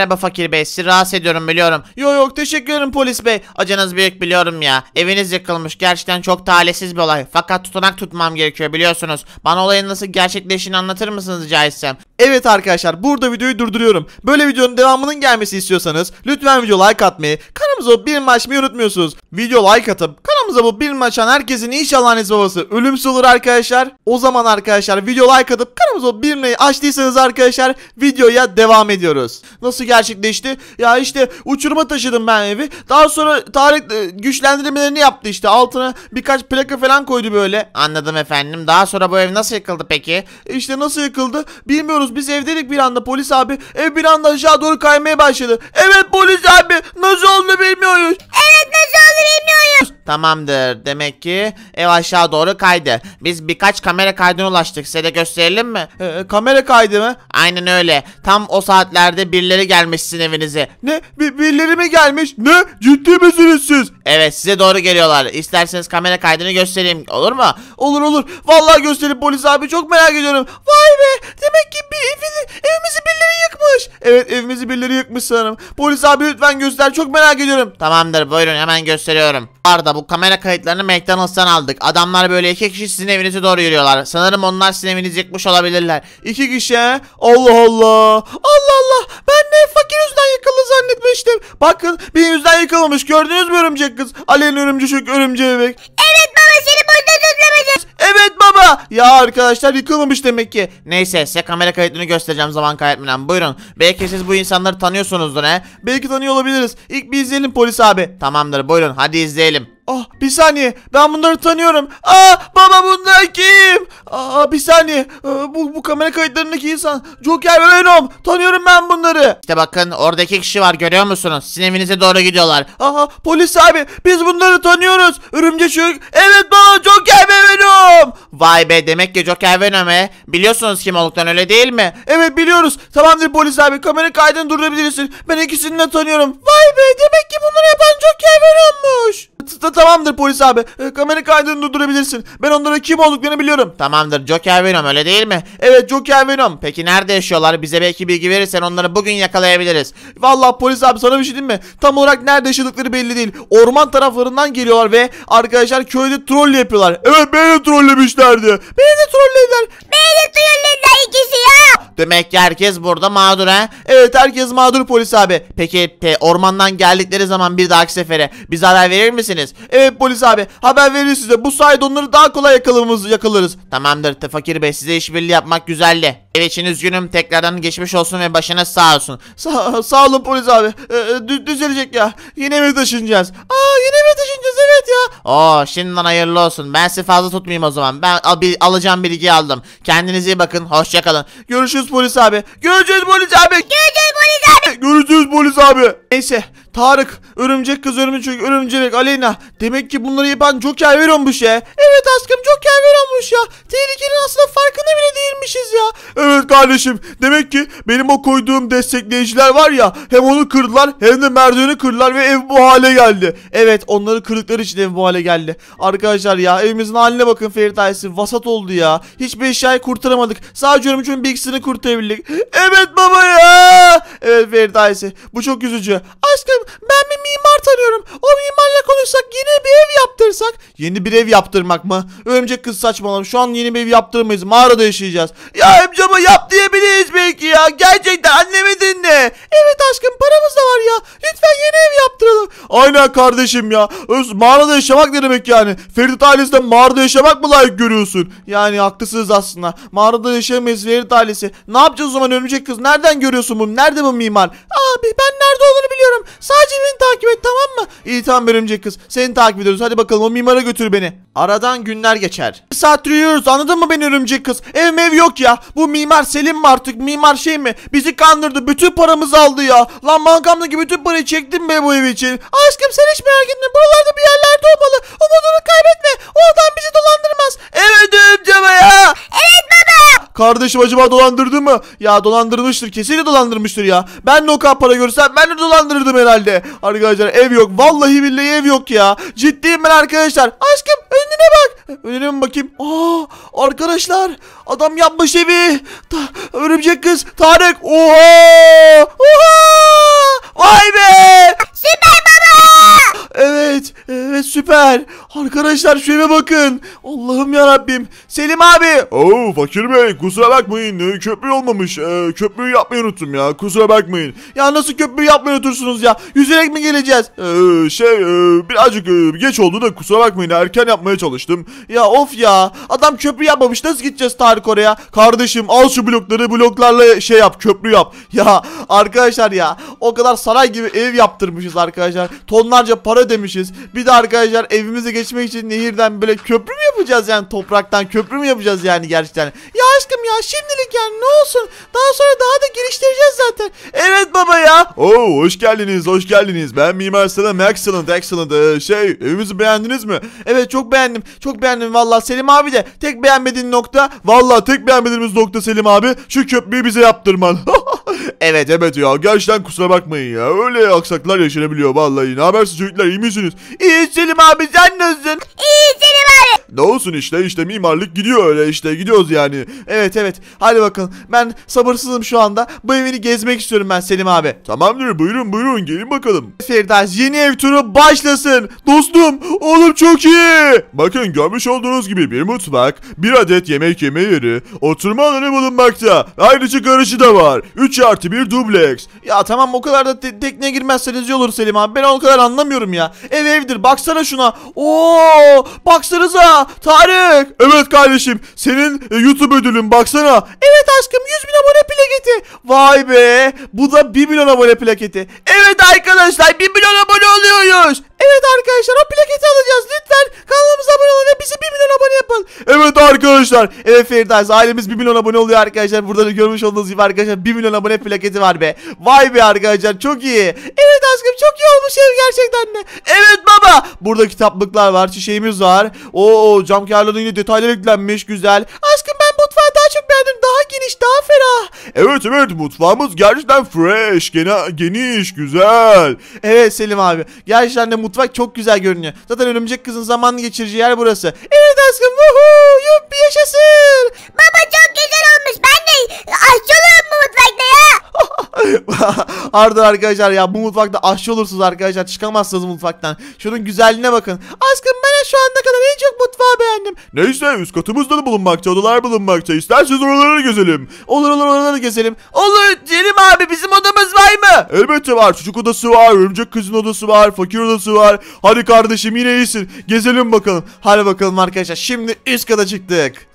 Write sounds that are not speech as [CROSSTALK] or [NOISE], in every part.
Merhaba fakir bey sizi rahatsız ediyorum biliyorum. Yok yok teşekkür ederim polis bey. Acınız büyük biliyorum ya. Eviniz yıkılmış gerçekten çok talihsiz bir olay. Fakat tutanak tutmam gerekiyor biliyorsunuz. Bana olayın nasıl gerçekleştiğini anlatır mısınız rica etsem? Evet arkadaşlar burada videoyu durduruyorum. Böyle videonun devamının gelmesi istiyorsanız lütfen video like atmayı, kanalımıza bir maçmayı unutmuyorsunuz. Video like atıp kanalımıza bu bir maçan herkesin inşallah nesi babası ölümsüz olur arkadaşlar. O zaman arkadaşlar video like atıp kanalımıza bir açtıysanız arkadaşlar videoya devam ediyoruz. Nasıl nasıl gerçekleşti? Ya işte uçuruma taşıdım ben evi. Daha sonra tarih e, güçlendirmelerini yaptı işte. Altına birkaç plaka falan koydu böyle. Anladım efendim. Daha sonra bu ev nasıl yıkıldı peki? İşte nasıl yıkıldı? Bilmiyoruz. Biz evdeydik bir anda polis abi. Ev bir anda aşağı doğru kaymaya başladı. Evet polis abi. Nasıl oldu bilmiyoruz. Evet nasıl bilmiyoruz. Tamamdır. Demek ki ev aşağı doğru kaydı. Biz birkaç kamera kaydına ulaştık. Size de gösterelim mi? Ee, kamera kaydı mı? Aynen öyle. Tam o saatlerde birileri gelmiş sizin evinize. Ne? Bir, birileri mi gelmiş? Ne? Ciddi misiniz siz? Evet size doğru geliyorlar. İsterseniz kamera kaydını göstereyim. Olur mu? Olur olur. Vallahi gösterip polis abi çok merak ediyorum. Vay be. Demek ki bir evini, evimizi birileri yıkmış. Evet evimizi birileri yıkmış sanırım. Polis abi lütfen göster. Çok merak ediyorum. Tamamdır. Buyurun hemen göster gösteriyorum. Bu arada bu kamera kayıtlarını McDonald's'tan aldık. Adamlar böyle iki kişi sizin evinize doğru yürüyorlar. Sanırım onlar sizin evinizi yıkmış olabilirler. İki kişi. Allah Allah. Allah Allah anne fakir yüzden yıkıldı zannetmiştim. Bakın benim yüzden yıkılmamış gördünüz mü örümcek kız? Ali'nin Alen örümcüşük örümceği bebek. Evet baba seni burada tutlamayacağız. Evet baba. Ya arkadaşlar yıkılmamış demek ki. Neyse size kamera kayıtlarını göstereceğim zaman kaybetmeden. Buyurun. Belki siz bu insanları tanıyorsunuzdur he. Belki tanıyor olabiliriz. İlk bir izleyelim polis abi. Tamamdır buyurun hadi izleyelim. Ah bir saniye ben bunları tanıyorum. Aa ah, baba bunlar kim? Aa ah, bir saniye ah, bu, bu kamera kayıtlarındaki insan Joker ve Venom tanıyorum ben bunları. İşte bakın oradaki kişi var görüyor musunuz? Sizin evinize doğru gidiyorlar. Aha polis abi biz bunları tanıyoruz. Örümcek çocuk evet baba Joker ve Venom. Vay be demek ki Joker Venom'e Biliyorsunuz kim olduktan öyle değil mi? Evet biliyoruz. Tamamdır polis abi kamera kaydını durdurabilirsin. Ben ikisini de tanıyorum. Vay be demek ki bunları yapan Joker Venom'muş tamamdır polis abi. E, kamera kaydını durdurabilirsin. Ben onlara kim olduklarını biliyorum. Tamamdır Joker Venom öyle değil mi? Evet Joker Venom. Peki nerede yaşıyorlar? Bize belki bilgi verirsen onları bugün yakalayabiliriz. Vallahi polis abi sana bir şey diyeyim mi? Tam olarak nerede yaşadıkları belli değil. Orman taraflarından geliyorlar ve arkadaşlar köyde troll yapıyorlar. Evet beni de trollemişlerdi. Beni de trollediler. Beni de trollediler ikisi ya. Demek ki herkes burada mağdur ha? Evet herkes mağdur polis abi. Peki te, ormandan geldikleri zaman bir dahaki sefere bize haber verir misin? misiniz? Evet polis abi haber verir size. Bu sayede onları daha kolay yakalamız yakalarız. Tamamdır Tefakir Bey size işbirliği yapmak güzeldi. Evet için üzgünüm tekrardan geçmiş olsun ve başınız sağ olsun. Sa sağ olun polis abi. Ee, e, düzelecek ya. Yine eve taşınacağız. Aa yine eve taşınacağız evet ya. Oo şimdiden hayırlı olsun. Ben sizi fazla tutmayayım o zaman. Ben al bir, alacağım bilgiyi aldım. Kendinize iyi bakın. Hoşçakalın. Görüşürüz polis abi. Görüşürüz polis abi. Görüşürüz polis abi. Görüşürüz polis abi. Neyse Tarık, örümcek kız, örümcek, örümcek, Aleyna. Demek ki bunları yapan Joker Ver olmuş ya. Evet aşkım Joker Ver olmuş ya. Tehlikenin aslında farkında bile değilmişiz ya. Evet kardeşim. Demek ki benim o koyduğum destekleyiciler var ya. Hem onu kırdılar hem de merdiveni kırdılar ve ev bu hale geldi. Evet onları kırdıkları için ev bu hale geldi. Arkadaşlar ya evimizin haline bakın Ferit ailesi. Vasat oldu ya. Hiçbir eşyayı kurtaramadık. Sadece örümceğin bilgisini kurtarabildik. Evet baba ya. Evet Ferit ailesi. Bu çok üzücü. Aşkım ben bir mimar tanıyorum. O mimarla konuşsak yeni bir ev yaptırsak. Yeni bir ev yaptırmak mı? Örümcek kız saçmalama. Şu an yeni bir ev yaptırmayız. Mağarada yaşayacağız. Ya amcama yap diyebiliriz peki ya? Gerçekten annemi dinle. Evet aşkım paramız da var ya. Lütfen yeni ev yaptıralım. Aynen kardeşim ya. Öz, mağarada yaşamak ne demek yani? Ferit ailesinde mağarada yaşamak mı layık görüyorsun? Yani haklısınız aslında. Mağarada yaşayamayız Ferit ailesi. Ne yapacağız o zaman örümcek kız? Nereden görüyorsun bunu? Nerede bu mimar? Abi ben nerede olduğunu biliyorum. Sadece beni takip et tamam mı? İyi tamam örümcek kız. Seni takip ediyoruz. Hadi bakalım o mimara götür beni. Aradan günler geçer. Bir saat yürüyoruz anladın mı beni örümcek kız? Ev mev yok ya. Bu mimar Selim mi artık? Mi mimar şey mi? Bizi kandırdı. Bütün paramızı aldı ya. Lan bankamdaki bütün parayı çektim be bu ev için. Aşkım sen hiç merak etme. Buralarda bir yerlerde olmalı. Umut Kardeşim acaba dolandırdı mı? Ya dolandırmıştır. Kesinlikle dolandırmıştır ya. Ben de o kadar para görsem ben de dolandırırdım herhalde. Arkadaşlar ev yok. Vallahi billahi ev yok ya. Ciddiyim ben arkadaşlar. Aşkım önüne bak. Önüne mi bakayım? Aa, arkadaşlar adam yapmış evi. Ta örümcek kız Tarık. Oha! Oha! Vay be! Süper baba! Evet, evet süper. Arkadaşlar şu bakın. Allah'ım ya Rabbim. Selim abi. Oo fakir bey kusura bakmayın. Ee, köprü olmamış. Ee, köprüyü yapmayı unuttum ya. Kusura bakmayın. Ya nasıl köprüyü yapmayı unutursunuz ya? Yüzerek mi geleceğiz? Ee, şey e, birazcık e, geç oldu da kusura bakmayın. Erken yapmaya çalıştım. Ya of ya. Adam köprü yapmamış. Nasıl gideceğiz Tarık oraya? Kardeşim al şu blokları bloklarla şey yap köprü yap. Ya arkadaşlar ya o kadar saray gibi ev yaptırmışız arkadaşlar. Tonlar milyonlarca para demişiz. Bir de arkadaşlar evimize geçmek için nehirden böyle köprü mü yapacağız yani topraktan köprü mü yapacağız yani gerçekten. Ya aşkım ya şimdilik yani ne olsun. Daha sonra daha da geliştireceğiz zaten. Evet baba ya. Oo hoş geldiniz hoş geldiniz. Ben Mimar Selam, Excellent excellent. Ee, şey evimizi beğendiniz mi? Evet çok beğendim. Çok beğendim valla Selim abi de. Tek beğenmediğin nokta. Valla tek beğenmediğimiz nokta Selim abi. Şu köprüyü bize yaptırman. [LAUGHS] [LAUGHS] Evet evet ya gerçekten kusura bakmayın ya. Öyle aksaklar yaşanabiliyor vallahi. Ne habersiniz çocuklar iyi misiniz? İyi Selim abi sen nasılsın? İyi Selim abi. Ne olsun işte işte mimarlık gidiyor öyle işte gidiyoruz yani. Evet evet hadi bakın ben sabırsızım şu anda. Bu evini gezmek istiyorum ben Selim abi. Tamamdır buyurun buyurun gelin bakalım. Ferdaş yeni ev turu başlasın. Dostum oğlum çok iyi. Bakın görmüş olduğunuz gibi bir mutfak, bir adet yemek yeme yeri, oturma alanı bulunmakta. Ayrıca garajı da var. 3 artı 1 dubleks. Ya tamam o kadar da te tekneye girmezseniz iyi olur Selim abi. Ben o kadar anlamıyorum ya. Ev evdir baksana şuna. Oo baksanıza. Tarık. Evet kardeşim senin e, YouTube ödülün baksana. Evet aşkım 100 bin abone plaketi. Vay be bu da 1 milyon abone plaketi. Evet arkadaşlar 1 milyon abone oluyoruz. Evet arkadaşlar o plaketi alacağız. Lütfen kanalımıza abone olun ve bizi 1 milyon abone yapın. Evet arkadaşlar. Evet Firdevs ailemiz 1 milyon abone oluyor arkadaşlar. Burada da görmüş olduğunuz gibi arkadaşlar 1 milyon abone plaketi var be. Vay be arkadaşlar çok iyi. Evet aşkım çok iyi olmuş ev gerçekten de. Evet baba. Burada kitaplıklar var, çiçeğimiz var. Oo cam kağıtlarının yine detaylı beklenmiş güzel. Aşkım ben bu beklerdim. Daha geniş, daha ferah. Evet evet mutfağımız gerçekten fresh, gene, geniş, güzel. Evet Selim abi. Gerçekten de mutfak çok güzel görünüyor. Zaten örümcek kızın zaman geçireceği yer burası. Evet aşkım. Vuhu! Yuppi yaşasın. Baba çok güzel olmuş. Ben de e, aşçı olurum bu mutfakta ya. [LAUGHS] [LAUGHS] Arda arkadaşlar ya bu mutfakta aşçı olursunuz arkadaşlar. Çıkamazsınız mutfaktan. Şunun güzelliğine bakın. Aşkım ben şu anda kadar en çok mutfağı beğendim. Neyse üst katımızda da bulunmakta odalar bulunmakta. İsterseniz oraları gezelim. Olur olur oraları gezelim. Olur Celim abi bizim odamız var mı? Elbette var. Çocuk odası var. Örümcek kızın odası var. Fakir odası var. Hadi kardeşim yine iyisin. Gezelim bakalım. Hadi bakalım arkadaşlar. Şimdi üst kata çıktık.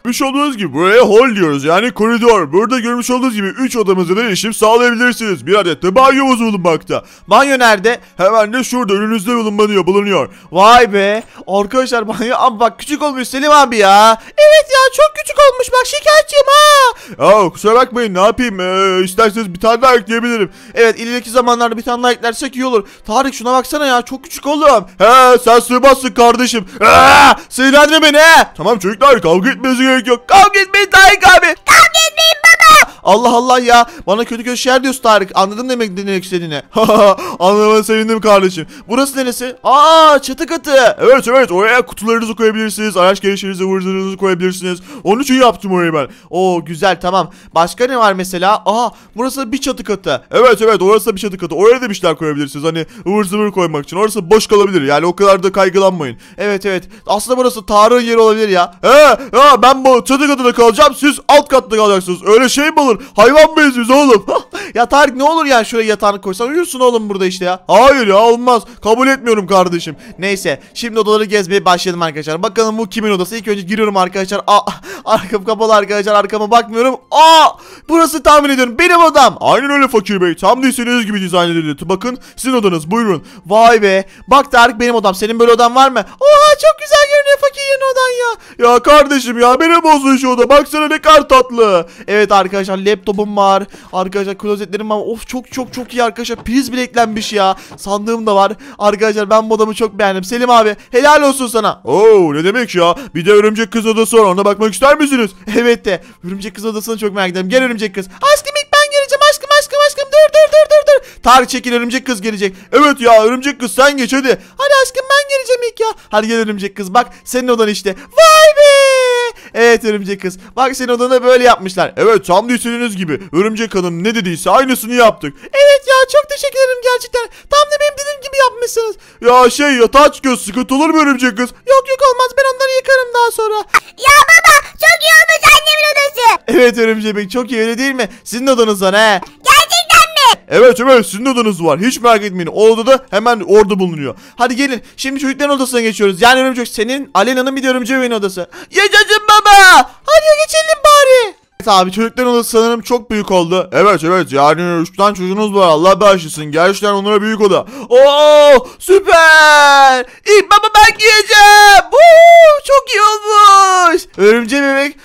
Görmüş olduğunuz gibi buraya hall diyoruz yani koridor. Burada görmüş olduğunuz gibi 3 odamızda da işim sağlayabilirsiniz gördüğünüz bir adet de banyomuz bulunmakta. Banyo nerede? Hemen de şurada önünüzde bulunmanıyor bulunuyor. Vay be. Arkadaşlar banyo ama bak küçük olmuş Selim abi ya. Evet ya çok küçük olmuş bak şikayetçiyim ha. Ya kusura bakmayın ne yapayım. Ee, isterseniz bir tane daha ekleyebilirim. Evet ileriki zamanlarda bir tane daha eklersek iyi olur. Tarık şuna baksana ya çok küçük oğlum. He sen sığmazsın kardeşim. Ee, sinirlendirme beni he. Tamam çocuklar kavga etmenize gerek yok. Kavga etmeyin Tarık abi. Allah Allah ya. Bana kötü köşe yer diyorsun Tarık. Anladım demek demek istediğini. [LAUGHS] Anlamana sevindim kardeşim. Burası neresi? Aa çatı katı. Evet evet oraya kutularınızı koyabilirsiniz. Araç gelişinizi vurduğunuzu koyabilirsiniz. Onun için yaptım orayı ben. Oo güzel tamam. Başka ne var mesela? Aha burası bir çatı katı. Evet evet orası da bir çatı katı. Oraya da bir şeyler koyabilirsiniz. Hani ıvır zıvır koymak için. Orası boş kalabilir. Yani o kadar da kaygılanmayın. Evet evet. Aslında burası Tarık'ın yeri olabilir ya. He, he ben bu çatı katında kalacağım. Siz alt katta kalacaksınız. Öyle şey mi olur? Hayvan benziyoruz oğlum. [LAUGHS] ya Tarık ne olur ya şöyle yatağını koysan uyursun oğlum burada işte ya. Hayır ya olmaz. Kabul etmiyorum kardeşim. Neyse şimdi odaları gezmeye başlayalım arkadaşlar. Bakalım bu kimin odası. İlk önce giriyorum arkadaşlar. Aa, [LAUGHS] arkam kapalı arkadaşlar. Arkama bakmıyorum. Aa burası tahmin ediyorum. Benim odam. Aynen öyle fakir bey. Tam da gibi dizayn edildi. Bakın sizin odanız buyurun. Vay be. Bak Tarık benim odam. Senin böyle odan var mı? Oha çok güzel görünüyor fakirin odan ya. Ya kardeşim ya benim bozdu şu oda. Baksana ne kadar tatlı. Evet arkadaşlar laptopum var. Arkadaşlar klozetlerim var. Of çok çok çok iyi arkadaşlar. Priz bile eklenmiş ya. Sandığım da var. Arkadaşlar ben bu odamı çok beğendim. Selim abi helal olsun sana. Oo ne demek ya. Bir de örümcek kız odası var. Ona bakmak ister misiniz? [LAUGHS] Evet de. Örümcek kız odasını çok merak ediyorum. Gel örümcek kız. Aşkım ilk ben geleceğim. Aşkım aşkım aşkım. Dur dur dur dur dur. Tarık çekil örümcek kız gelecek. Evet ya örümcek kız sen geç hadi. Hadi aşkım ben geleceğim ilk ya. Hadi gel örümcek kız bak senin odan işte. Vay Evet örümcek kız. Bak senin odana böyle yapmışlar. Evet tam da gibi. Örümcek hanım ne dediyse aynısını yaptık. Evet ya çok teşekkür ederim gerçekten. Tam da benim dediğim gibi yapmışsınız. Ya şey yatağa çıkıyoruz sıkıntı olur mu örümcek kız? Yok yok olmaz ben onları yıkarım daha sonra. Ya baba çok iyi olmuş annemin odası. Evet örümcek bey çok iyi öyle değil mi? Sizin odanız var he. Evet evet sizin odanız var. Hiç merak etmeyin. O odada hemen orada bulunuyor. Hadi gelin. Şimdi çocukların odasına geçiyoruz. Yani örümcek senin Alena'nın bir de örümcek evin odası. Yaşasın baba. Hadi geçelim bari. Evet abi çocukların odası sanırım çok büyük oldu. Evet evet yani 3 tane çocuğunuz var Allah bağışlasın. Gerçekten onlara büyük oda. Oo süper. İlk baba ben giyeceğim. Woo, çok iyi olmuş. Örümcek bebek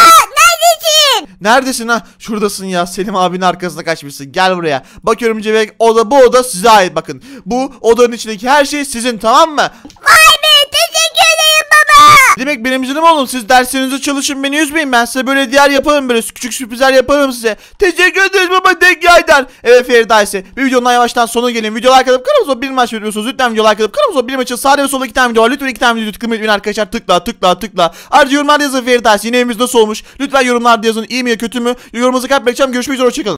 Neredesin? Neredesin ha? Şuradasın ya. Selim abinin arkasında kaçmışsın. Gel buraya. Bak örümcek oda bu oda size ait bakın. Bu odanın içindeki her şey sizin tamam mı? Vay Demek benim canım oğlum siz derslerinize çalışın beni üzmeyin ben size böyle diğer yaparım böyle küçük sürprizler yaparım size. Teşekkür ederiz baba denk yaydan. Evet Feride ise bir videonun yavaştan sonuna gelin. Video like atıp kanalımıza bir maç veriyorsunuz. Lütfen video like atıp kanalımıza bir maçın. sağda ve solda iki tane video var. Lütfen iki tane video tıklamayı arkadaşlar tıkla tıkla tıkla. Ayrıca yorumlarda yazın Feride yine evimiz nasıl olmuş. Lütfen yorumlarda yazın iyi mi ya kötü mü. Yorumunuzu kalp bekleyeceğim. Görüşmek üzere hoşçakalın.